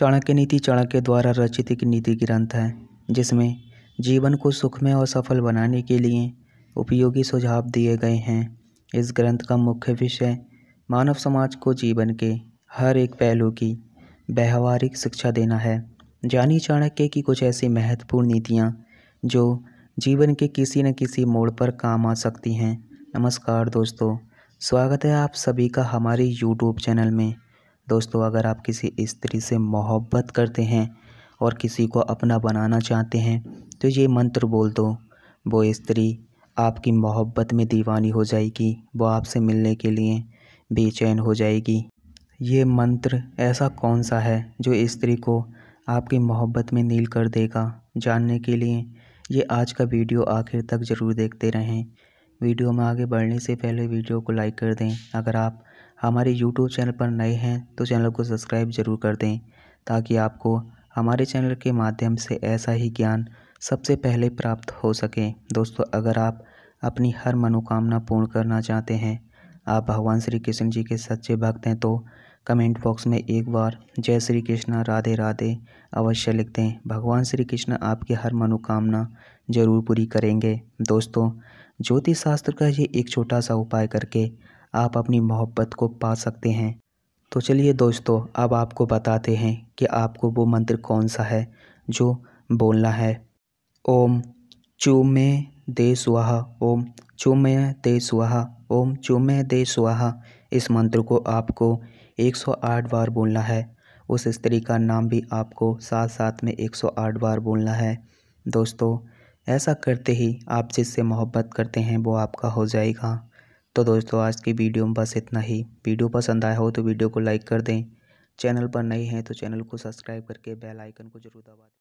चाणक्य नीति चाणक्य द्वारा रचित एक नीति ग्रंथ है जिसमें जीवन को सुखमय और सफल बनाने के लिए उपयोगी सुझाव दिए गए हैं इस ग्रंथ का मुख्य विषय मानव समाज को जीवन के हर एक पहलू की व्यवहारिक शिक्षा देना है जानी चाणक्य की कुछ ऐसी महत्वपूर्ण नीतियाँ जो जीवन के किसी न किसी मोड़ पर काम आ सकती हैं नमस्कार दोस्तों स्वागत है आप सभी का हमारे यूट्यूब चैनल में दोस्तों अगर आप किसी स्त्री से मोहब्बत करते हैं और किसी को अपना बनाना चाहते हैं तो ये मंत्र बोल दो वो स्त्री आपकी मोहब्बत में दीवानी हो जाएगी वो आपसे मिलने के लिए बेचैन हो जाएगी ये मंत्र ऐसा कौन सा है जो स्त्री को आपकी मोहब्बत में नील कर देगा जानने के लिए ये आज का वीडियो आखिर तक ज़रूर देखते रहें वीडियो में आगे बढ़ने से पहले वीडियो को लाइक कर दें अगर आप हमारे यूट्यूब चैनल पर नए हैं तो चैनल को सब्सक्राइब ज़रूर कर दें ताकि आपको हमारे चैनल के माध्यम से ऐसा ही ज्ञान सबसे पहले प्राप्त हो सके दोस्तों अगर आप अपनी हर मनोकामना पूर्ण करना चाहते हैं आप भगवान श्री कृष्ण जी के सच्चे भक्त हैं तो कमेंट बॉक्स में एक बार जय श्री कृष्ण राधे राधे अवश्य लिख दें भगवान श्री कृष्ण आपकी हर मनोकामना जरूर पूरी करेंगे दोस्तों ज्योतिष शास्त्र का ये एक छोटा सा उपाय करके आप अपनी मोहब्बत को पा सकते हैं तो चलिए दोस्तों अब आपको बताते हैं कि आपको वो मंत्र कौन सा है जो बोलना है ओम चूमे दे स्वाहा ओम चूमे दे स्वाहा ओम चूमे दे स्वाहा इस मंत्र को आपको 108 बार बोलना है उस स्त्री का नाम भी आपको साथ साथ में 108 बार बोलना है दोस्तों ऐसा करते ही आप जिससे मोहब्बत करते हैं वो आपका हो जाएगा तो दोस्तों आज की वीडियो में बस इतना ही वीडियो पसंद आया हो तो वीडियो को लाइक कर दें चैनल पर नए हैं तो चैनल को सब्सक्राइब करके बेल आइकन को जरूर दबा दें